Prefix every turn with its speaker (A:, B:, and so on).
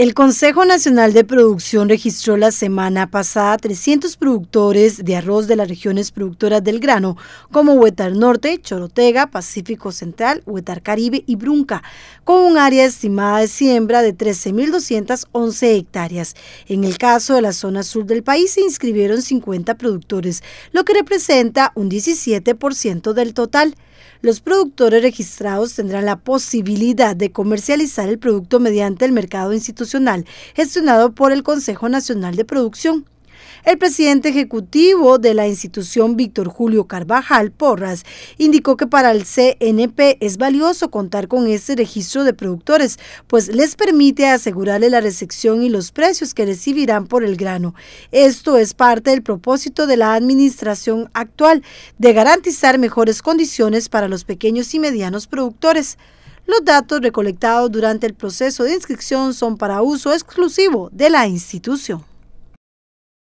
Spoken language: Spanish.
A: El Consejo Nacional de Producción registró la semana pasada 300 productores de arroz de las regiones productoras del grano, como Huetar Norte, Chorotega, Pacífico Central, Huetar Caribe y Brunca, con un área estimada de siembra de 13.211 hectáreas. En el caso de la zona sur del país se inscribieron 50 productores, lo que representa un 17% del total. Los productores registrados tendrán la posibilidad de comercializar el producto mediante el mercado institucional gestionado por el Consejo Nacional de Producción. El presidente ejecutivo de la institución, Víctor Julio Carvajal Porras, indicó que para el CNP es valioso contar con este registro de productores, pues les permite asegurarle la recepción y los precios que recibirán por el grano. Esto es parte del propósito de la administración actual, de garantizar mejores condiciones para los pequeños y medianos productores. Los datos recolectados durante el proceso de inscripción son para uso exclusivo de la institución.